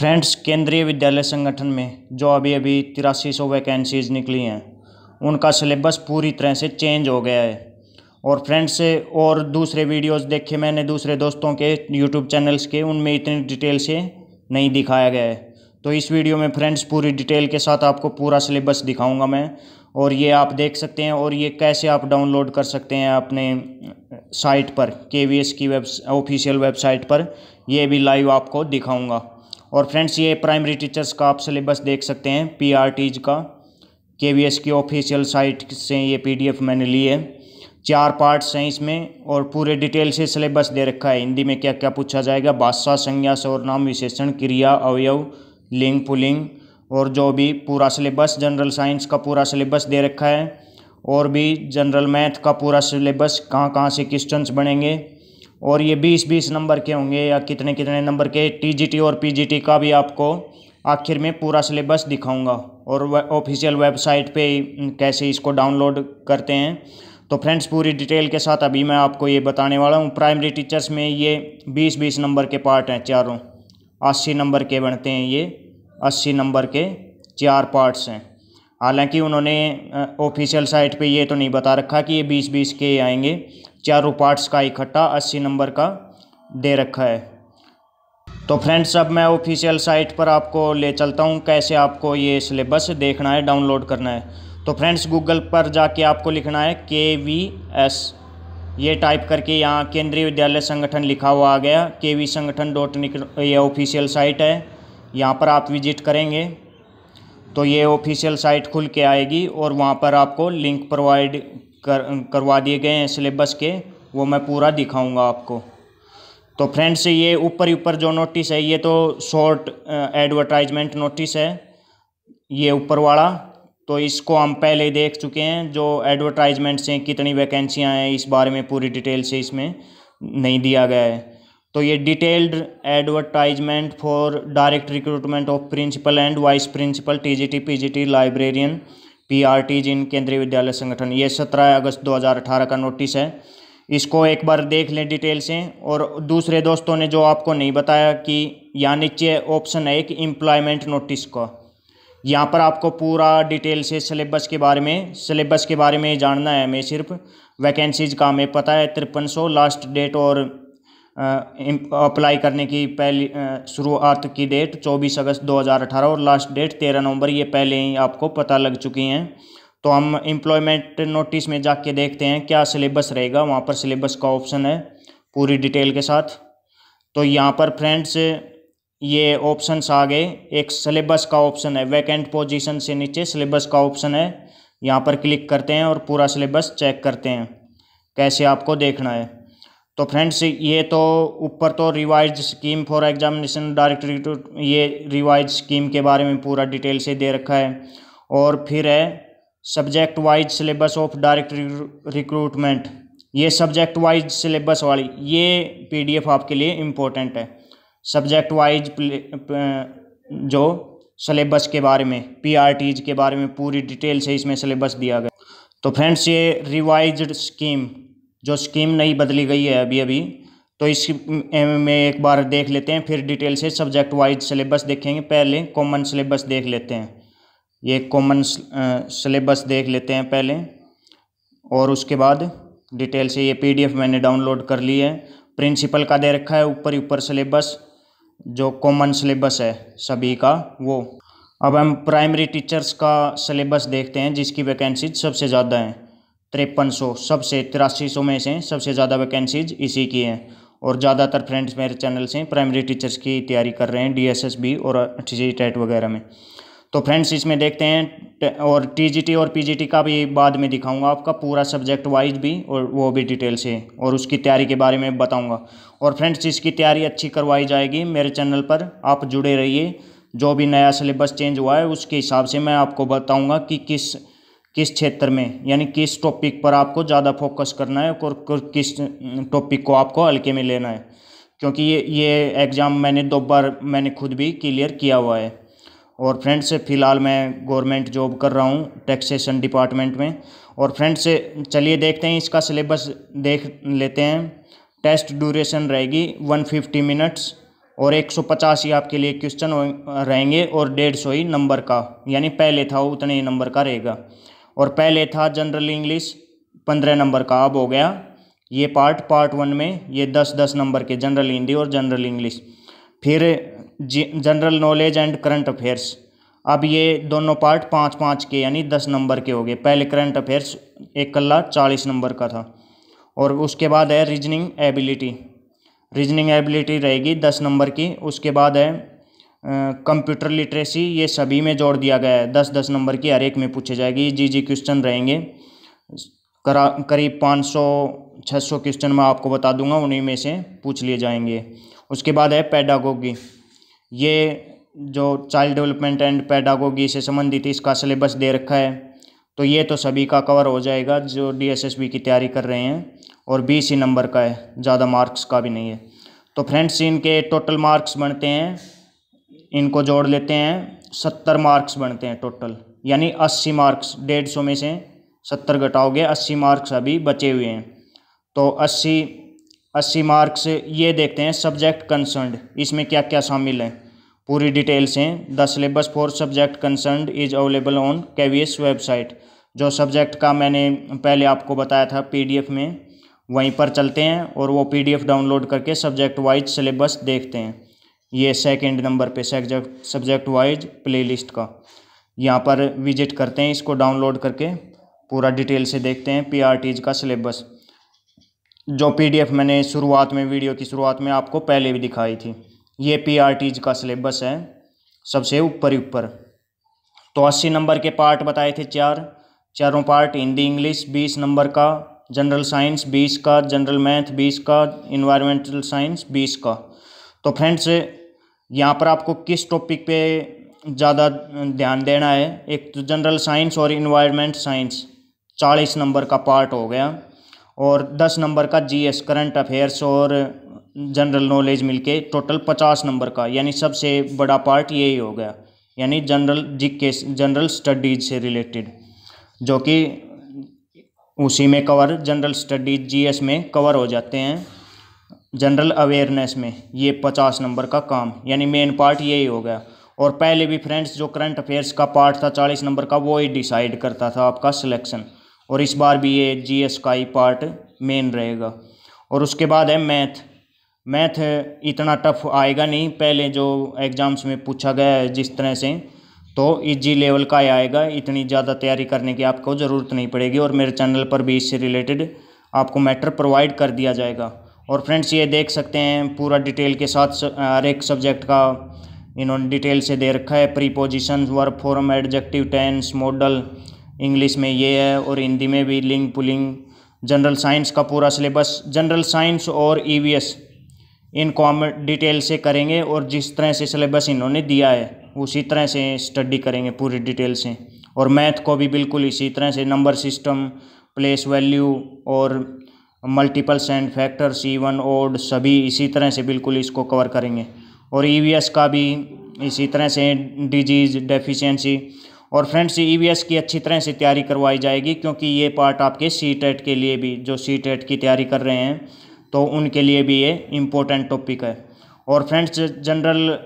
friends केंद्रीय विद्यालय संगठन में जो अभी अभी तिरासी सौ वैकेंसीज़ निकली हैं उनका सिलेबस पूरी तरह से चेंज हो गया है और फ्रेंड्स और दूसरे वीडियोस देखे मैंने दूसरे दोस्तों के यूट्यूब चैनल्स के उनमें इतनी डिटेल से नहीं दिखाया गया है तो इस वीडियो में फ्रेंड्स पूरी डिटेल के साथ आपको पूरा सिलेबस दिखाऊँगा मैं और ये आप देख सकते हैं और ये कैसे आप डाउनलोड कर सकते हैं अपने साइट पर के की वेब ऑफिशियल वेबसाइट पर ये भी लाइव आपको दिखाऊँगा और फ्रेंड्स ये प्राइमरी टीचर्स का आप सिलेबस देख सकते हैं पी का के वी एस की ऑफिशियल साइट से ये एफ मैंने ली है चार पार्ट्स हैं इसमें और पूरे डिटेल से सिलेबस दे रखा है हिंदी में क्या क्या पूछा जाएगा भाषा संज्ञा नाम विशेषण क्रिया अवयव लिंग पुलिंग और जो भी पूरा सिलेबस जनरल साइंस का पूरा सिलेबस दे रखा है और भी जनरल मैथ का पूरा सिलेबस कहाँ कहाँ से क्वेश्चंस बनेंगे और ये 20-20 नंबर के होंगे या कितने कितने नंबर के टीजीटी और पीजीटी का भी आपको आखिर में पूरा सिलेबस दिखाऊंगा और ऑफिशियल वेबसाइट पे कैसे इसको डाउनलोड करते हैं तो फ्रेंड्स पूरी डिटेल के साथ अभी मैं आपको ये बताने वाला हूँ प्राइमरी टीचर्स में ये बीस बीस नंबर के पार्ट हैं चारों अस्सी नंबर के बनते हैं ये अस्सी नंबर के चार पार्ट्स हैं हालांकि उन्होंने ऑफिशियल साइट पे ये तो नहीं बता रखा कि ये बीस बीस के आएंगे चारों पार्ट्स का इकट्ठा अस्सी नंबर का दे रखा है तो फ्रेंड्स अब मैं ऑफिशियल साइट पर आपको ले चलता हूँ कैसे आपको ये सिलेबस देखना है डाउनलोड करना है तो फ्रेंड्स गूगल पर जाके आपको लिखना है के वी एस ये टाइप करके यहाँ केंद्रीय विद्यालय संगठन लिखा हुआ आ गया के वी संगठन डॉट ये ऑफिशियल साइट है यहाँ पर आप विजिट करेंगे तो ये ऑफिशियल साइट खुल के आएगी और वहाँ पर आपको लिंक प्रोवाइड कर करवा दिए गए हैं सिलेबस के वो मैं पूरा दिखाऊंगा आपको तो फ्रेंड्स ये ऊपर ऊपर जो नोटिस है ये तो शॉर्ट एडवर्टाइजमेंट नोटिस है ये ऊपर वाला तो इसको हम पहले देख चुके हैं जो एडवर्टाइजमेंट से कितनी वैकेंसियां हैं इस बारे में पूरी डिटेल से इसमें नहीं दिया गया है तो ये detailed advertisement for direct recruitment of principal and vice principal TGT PGT librarian PRT जिन केंद्रीय विद्यालय संगठन ये 17 अगस्त 2018 का नोटिस है इसको एक बार देख लें डिटेल से और दूसरे दोस्तों ने जो आपको नहीं बताया कि यहाँ नीचे ऑप्शन है एक एम्प्लॉयमेंट नोटिस का यहाँ पर आपको पूरा डिटेल से सिलेबस के बारे में सिलेबस के बारे में जानना है हमें सिर्फ वैकेंसीज का हमें पता है तिरपन सौ लास्ट डेट और अप्लाई करने की पहली शुरुआत की डेट 24 अगस्त 2018 और लास्ट डेट 13 नवंबर ये पहले ही आपको पता लग चुकी हैं तो हम एम्प्लॉयमेंट नोटिस में जाके देखते हैं क्या सिलेबस रहेगा वहाँ पर सिलेबस का ऑप्शन है पूरी डिटेल के साथ तो यहाँ पर फ्रेंड्स ये ऑप्शंस आ गए एक सिलेबस का ऑप्शन है वैकेंट पोजीशन से नीचे सिलेबस का ऑप्शन है यहाँ पर क्लिक करते हैं और पूरा सिलेबस चेक करते हैं कैसे आपको देखना है तो फ्रेंड्स ये तो ऊपर तो revise scheme for examination direct recruit ये रिवाइज स्कीम के बारे में पूरा डिटेल से दे रखा है और फिर है subject wise syllabus of direct recruitment ये सब्जेक्ट वाइज सिलेबस वाली ये पीडीएफ आपके लिए इम्पोर्टेंट है सब्जेक्ट वाइज जो सिलेबस के बारे में पीआरटीज के बारे में पूरी डिटेल से इसमें सिलेबस दिया गया तो फ्रेंड्स ये रिवाइज्ड स्कीम जो स्कीम नई बदली गई है अभी अभी तो इस में एक बार देख लेते हैं फिर डिटेल से सब्जेक्ट वाइज सिलेबस देखेंगे पहले कॉमन सिलेबस देख लेते हैं ये कॉमन सिलेबस देख लेते हैं पहले और उसके बाद डिटेल से ये पीडीएफ मैंने डाउनलोड कर ली है प्रिंसिपल का दे रखा है ऊपर ही ऊपर सिलेबस जो कॉमन सिलेबस है सभी का वो अब हम प्राइमरी टीचर्स का सिलेबस देखते हैं जिसकी वैकेंसी सबसे ज़्यादा हैं तिरपन सौ सबसे तिरासी सौ में से सबसे ज़्यादा वैकेंसीज इसी की हैं और ज़्यादातर फ्रेंड्स मेरे चैनल से प्राइमरी टीचर्स की तैयारी कर रहे हैं डी और टी टेट e वगैरह में तो फ्रेंड्स इसमें देखते हैं और टी और पी का भी बाद में दिखाऊंगा आपका पूरा सब्जेक्ट वाइज भी और वो भी डिटेल से और उसकी तैयारी के बारे में बताऊंगा और फ्रेंड्स इसकी तैयारी अच्छी करवाई जाएगी मेरे चैनल पर आप जुड़े रहिए जो भी नया सिलेबस चेंज हुआ है उसके हिसाब से मैं आपको बताऊँगा कि किस किस क्षेत्र में यानी किस टॉपिक पर आपको ज़्यादा फोकस करना है और किस टॉपिक को आपको हल्के में लेना है क्योंकि ये ये एग्ज़ाम मैंने दो बार मैंने खुद भी क्लियर किया हुआ है और फ्रेंड्स फ़िलहाल मैं गवर्नमेंट जॉब कर रहा हूँ टैक्सेशन डिपार्टमेंट में और फ्रेंड्स चलिए देखते हैं इसका सिलेबस देख लेते हैं टेस्ट ड्यूरेशन रहेगी 150 मिनट्स और पचास ही आपके लिए क्वेश्चन रहेंगे और डेढ़ सौ ही नंबर का यानी पहले था उतने ही नंबर का रहेगा और पहले था जनरल इंग्लिश पंद्रह नंबर का अब हो गया ये पार्ट पार्ट वन में ये दस दस नंबर के जनरल हिंदी और जनरल इंग्लिश फिर general knowledge and current affairs अब ये दोनों पार्ट पाँच पाँच के यानी दस नंबर के हो गए पहले करंट अफेयर्स एक कल्ला चालीस नंबर का था और उसके बाद है रीजनिंग एबिलिटी रीजनिंग एबिलिटी रहेगी दस नंबर की उसके बाद है कंप्यूटर लिटरेसी ये सभी में जोड़ दिया गया है दस दस नंबर की हर एक में पूछे जाएगी जी जी क्वेश्चन रहेंगे करा करीब पाँच सौ छः सौ क्वेश्चन मैं आपको बता दूंगा उन्हीं में से पूछ लिए जाएंगे उसके बाद है पैडागोगी ये जो चाइल्ड डेवलपमेंट एंड पैडागोगी से संबंधित इसका सिलेबस दे रखा है तो ये तो सभी का कवर हो जाएगा जो डी की तैयारी कर रहे हैं और बीस ही नंबर का है ज़्यादा मार्क्स का भी नहीं है तो फ्रेंड्स इनके टोटल मार्क्स बनते हैं इनको जोड़ लेते हैं सत्तर मार्क्स बनते हैं टोटल यानी अस्सी मार्क्स डेढ़ सौ में से सत्तर घटाओगे अस्सी मार्क्स अभी बचे हुए हैं तो अस्सी अस्सी मार्क्स ये देखते हैं सब्जेक्ट कंसर्न इसमें क्या क्या शामिल है पूरी डिटेल से the syllabus for subject concern is available on KVS website जो सब्जेक्ट का मैंने पहले आपको बताया था पीडीएफ में वहीं पर चलते हैं और वो पीडीएफ डाउनलोड करके सब्जेक्ट वाइज सिलेबस देखते हैं ये सेकंड नंबर पे सब्जेक्ट सब्जेक्ट वाइज प्लेलिस्ट का यहाँ पर विजिट करते हैं इसको डाउनलोड करके पूरा डिटेल से देखते हैं पी का सिलेबस जो पीडीएफ मैंने शुरुआत में वीडियो की शुरुआत में आपको पहले भी दिखाई थी ये पी का सिलेबस है सबसे ऊपर ही ऊपर तो अस्सी नंबर के पार्ट बताए थे चार चारों पार्ट हिंदी इंग्लिश बीस नंबर का जनरल साइंस बीस का जनरल मैथ बीस का इन्वायरमेंटल साइंस बीस का तो फ्रेंड्स यहाँ पर आपको किस टॉपिक पे ज़्यादा ध्यान देना है एक तो जनरल साइंस और इन्वायरमेंट साइंस चालीस नंबर का पार्ट हो गया और दस नंबर का जीएस करंट अफेयर्स और जनरल नॉलेज मिलके टोटल पचास नंबर का यानी सबसे बड़ा पार्ट यही हो गया यानी जनरल जी के जनरल स्टडीज से रिलेटेड जो कि उसी में कवर जनरल स्टडीज जीएस में कवर हो जाते हैं जनरल अवेयरनेस में ये पचास नंबर का काम यानी मेन पार्ट यही हो गया और पहले भी फ्रेंड्स जो करंट अफेयर्स का पार्ट था चालीस नंबर का वो ही डिसाइड करता था आपका सिलेक्शन और इस बार भी ये जी का ही पार्ट मेन रहेगा और उसके बाद है मैथ मैथ इतना टफ आएगा नहीं पहले जो एग्ज़ाम्स में पूछा गया है जिस तरह से तो इजी e लेवल का ही आएगा इतनी ज़्यादा तैयारी करने की आपको ज़रूरत नहीं पड़ेगी और मेरे चैनल पर भी इससे रिलेटेड आपको मैटर प्रोवाइड कर दिया जाएगा और फ्रेंड्स ये देख सकते हैं पूरा डिटेल के साथ हर एक सब्जेक्ट का इन्होंने डिटेल से दे रखा है preposition verb form adjective tense modal English में ये है और हिंदी में भी लिंग पुलिंग जनरल साइंस का पूरा सिलेबस जनरल साइंस और ईवीएस इनको हम डिटेल से करेंगे और जिस तरह से सिलेबस इन्होंने दिया है उसी तरह से स्टडी करेंगे पूरी डिटेल से और मैथ को भी बिल्कुल इसी तरह से नंबर सिस्टम प्लेस वैल्यू और मल्टीपल सेंड फैक्टर सी वन ओड सभी इसी तरह से बिल्कुल इसको कवर करेंगे और ई e का भी इसी तरह से डिजीज़ डेफिशिएंसी और फ्रेंड्स ई e की अच्छी तरह से तैयारी करवाई जाएगी क्योंकि ये पार्ट आपके सी टेट के लिए भी जो सी टेट की तैयारी कर रहे हैं तो उनके लिए भी ये इम्पोर्टेंट टॉपिक है और फ्रेंड्स जनरल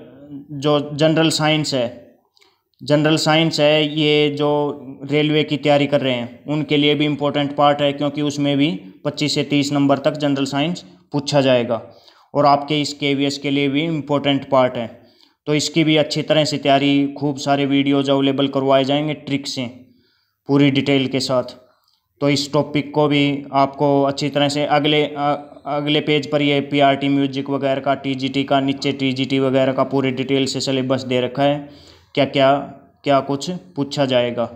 जो जनरल साइंस है जनरल साइंस है ये जो रेलवे की तैयारी कर रहे हैं उनके लिए भी इम्पोर्टेंट पार्ट है क्योंकि उसमें भी पच्चीस से तीस नंबर तक जनरल साइंस पूछा जाएगा और आपके इस के के लिए भी इम्पोर्टेंट पार्ट है तो इसकी भी अच्छी तरह से तैयारी खूब सारे वीडियोज अवेलेबल करवाए जाएंगे ट्रिक से पूरी डिटेल के साथ तो इस टॉपिक को भी आपको अच्छी तरह से अगले आ, अगले पेज पर ये पीआरटी म्यूजिक वगैरह का टीजीटी का नीचे टीजीटी वगैरह का पूरी डिटेल से सिलेबस दे रखा है क्या क्या क्या कुछ पूछा जाएगा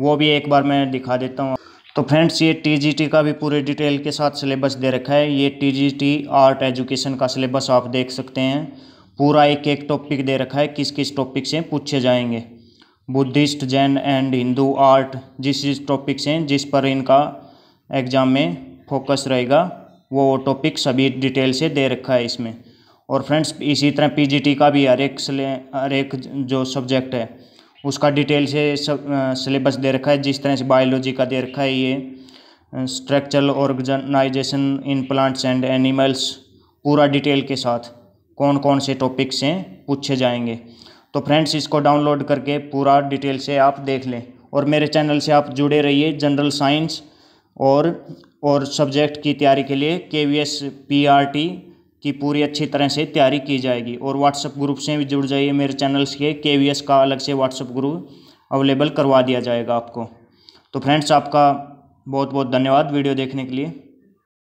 वो भी एक बार मैं दिखा देता हूँ तो फ्रेंड्स ये टीजीटी का भी पूरे डिटेल के साथ सिलेबस दे रखा है ये टीजीटी आर्ट एजुकेशन का सिलेबस आप देख सकते हैं पूरा एक एक टॉपिक दे रखा है किस किस टॉपिक से पूछे जाएंगे Buddhist Jain and Hindu art जिस जिस टॉपिक से जिस पर इनका एग्ज़ाम में फोकस रहेगा वो टॉपिक सभी डिटेल से दे रखा है इसमें और फ्रेंड्स इसी तरह पीजीटी का भी हर एक हर एक जो सब्जेक्ट है उसका डिटेल से सिलेबस दे रखा है जिस तरह से बायोलॉजी का दे रखा है ये structural organisation in plants and animals पूरा डिटेल के साथ कौन कौन से टॉपिक्स हैं पूछे जाएंगे तो फ्रेंड्स इसको डाउनलोड करके पूरा डिटेल से आप देख लें और मेरे चैनल से आप जुड़े रहिए जनरल साइंस और और सब्जेक्ट की तैयारी के लिए K V S P R T की पूरी अच्छी तरह से तैयारी की जाएगी और व्हाट्सएप ग्रुप से भी जुड़ जाइए मेरे चैनल्स के के का अलग से व्हाट्सएप ग्रुप अवेलेबल करवा दिया जाएगा आपको तो फ्रेंड्स आपका बहुत बहुत धन्यवाद वीडियो देखने के लिए